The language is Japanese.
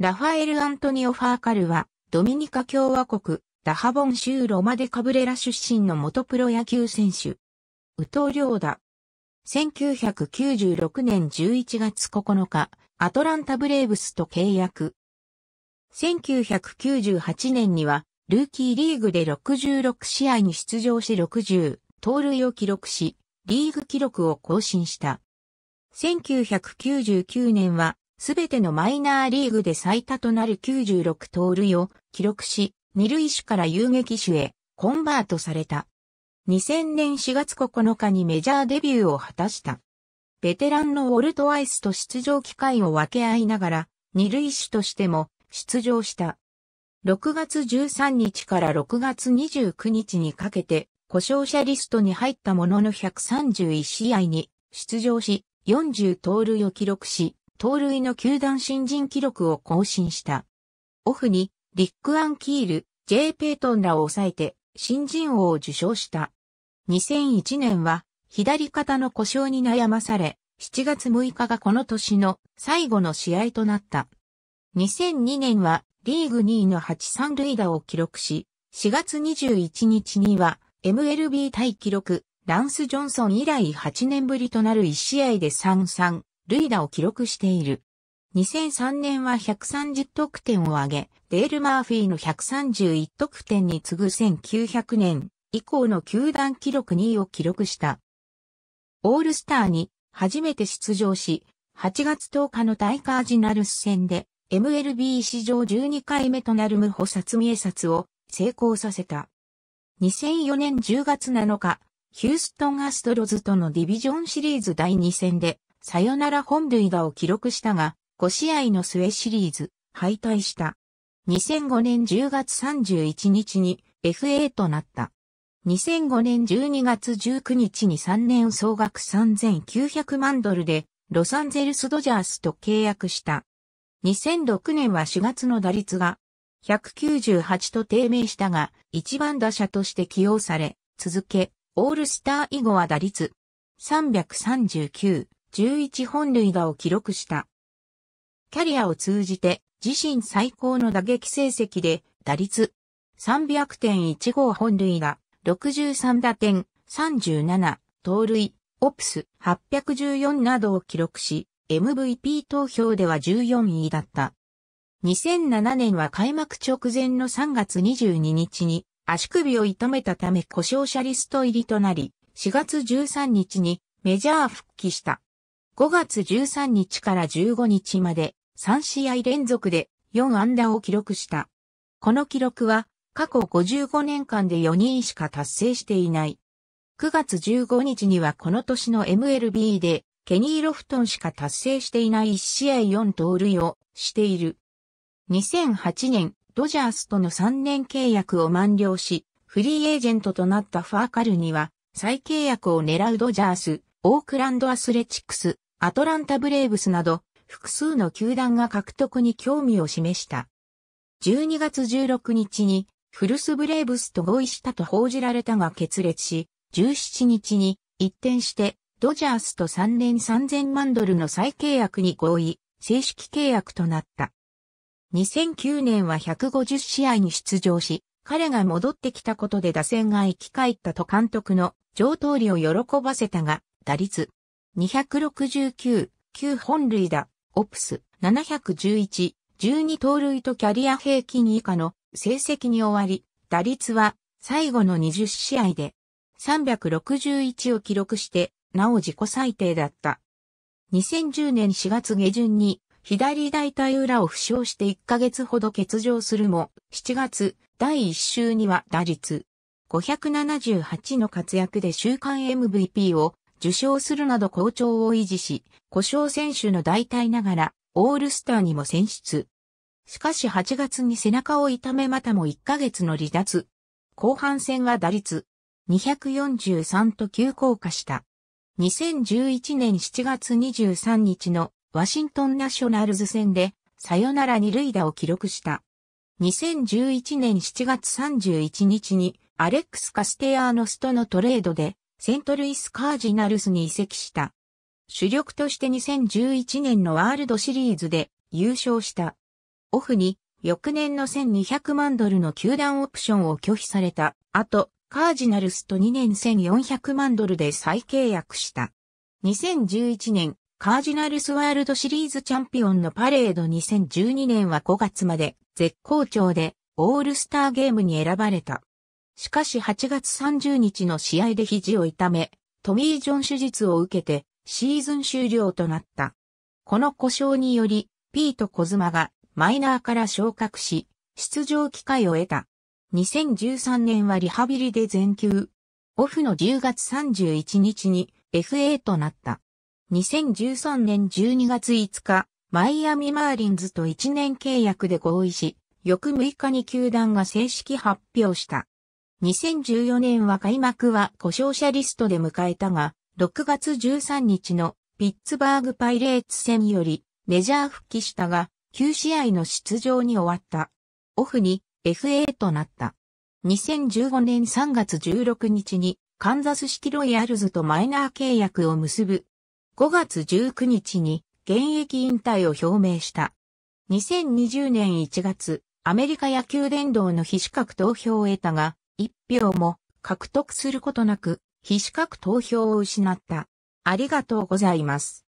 ラファエル・アントニオ・ファーカルは、ドミニカ共和国、ダハボン州ロマデ・カブレラ出身の元プロ野球選手。宇藤良だ。1996年11月9日、アトランタ・ブレーブスと契約。1998年には、ルーキーリーグで66試合に出場し60、盗塁を記録し、リーグ記録を更新した。1999年は、すべてのマイナーリーグで最多となる96盗塁を記録し、二塁手から遊撃手へコンバートされた。2000年4月9日にメジャーデビューを果たした。ベテランのウォルト・アイスと出場機会を分け合いながら、二塁手としても出場した。6月13日から6月29日にかけて、故障者リストに入ったものの131試合に出場し、40盗塁を記録し、盗塁の球団新人記録を更新した。オフに、リック・アン・キール、J・ ペイトンらを抑えて、新人王を受賞した。2001年は、左肩の故障に悩まされ、7月6日がこの年の最後の試合となった。2002年はリーグ2位の8三塁打を記録し、4月21日には MLB 対記録、ランス・ジョンソン以来8年ぶりとなる1試合で3-3、塁打を記録している。2003年は130得点を挙げ、デール・マーフィーの131得点に次ぐ1900年以降の球団記録2位を記録した。オールスターに初めて出場し、8月10日のタイカージナルス戦で MLB 史上12回目となる無補殺見え札を成功させた。2004年10月7日、ヒューストンアストロズとのディビジョンシリーズ第2戦でサヨナラ本塁打を記録したが、5試合の末シリーズ、敗退した。2005年10月31日に FA となった。2005年12月19日に3年総額3900万ドルでロサンゼルスドジャースと契約した。2006年は4月の打率が198と低迷したが、一番打者として起用され、続け、オールスター以後は打率339、11本塁打を記録した。キャリアを通じて自身最高の打撃成績で打率300.15本塁打、63打点、37、盗塁、オプス814などを記録し、MVP 投票では14位だった。2007年は開幕直前の3月22日に足首を痛めたため故障者リスト入りとなり、4月13日にメジャー復帰した。5月13日から15日まで3試合連続で4安打を記録した。この記録は過去55年間で4人しか達成していない。9月15日にはこの年の MLB でケニー・ロフトンしか達成していない1試合4盗塁をしている。2008年、ドジャースとの3年契約を満了し、フリーエージェントとなったファーカルには、再契約を狙うドジャース、オークランドアスレチックス、アトランタブレーブスなど、複数の球団が獲得に興味を示した。12月16日に、フルス・ブレーブスと合意したと報じられたが決裂し、17日に一転してドジャースと3年3000万ドルの再契約に合意、正式契約となった。2009年は150試合に出場し、彼が戻ってきたことで打線が生き返ったと監督の上通りを喜ばせたが、打率、269、9本塁打、オプス、711、12盗塁とキャリア平均以下の成績に終わり、打率は最後の20試合で361を記録して、なお自己最低だった。2010年4月下旬に左大腿裏を負傷して1ヶ月ほど欠場するも、7月第1週には打率578の活躍で週間 MVP を受賞するなど好調を維持し、故障選手の代替ながら、オールスターにも選出。しかし8月に背中を痛めまたも1ヶ月の離脱。後半戦は打率243と急降下した。2011年7月23日のワシントンナショナルズ戦でサヨナラ二塁打を記録した。2011年7月31日にアレックス・カステアーノスとのトレードでセントルイスカージナルスに移籍した。主力として2011年のワールドシリーズで優勝した。オフに翌年の1200万ドルの球団オプションを拒否された後、カージナルスと2年1400万ドルで再契約した。2011年、カージナルスワールドシリーズチャンピオンのパレード2012年は5月まで絶好調でオールスターゲームに選ばれた。しかし8月30日の試合で肘を痛め、トミー・ジョン手術を受けてシーズン終了となった。この故障により、ピート・コズマがマイナーから昇格し、出場機会を得た。2013年はリハビリで全休。オフの10月31日に FA となった。2013年12月5日、マイアミ・マーリンズと1年契約で合意し、翌6日に球団が正式発表した。2014年は開幕は故障者リストで迎えたが、6月13日のピッツバーグパイレーツ戦よりメジャー復帰したが、9試合の出場に終わった。オフに FA となった。2015年3月16日にカンザス式ロイヤルズとマイナー契約を結ぶ。5月19日に現役引退を表明した。2020年1月、アメリカ野球殿堂の非資格投票を得たが、一票も獲得することなく、非資格投票を失った。ありがとうございます。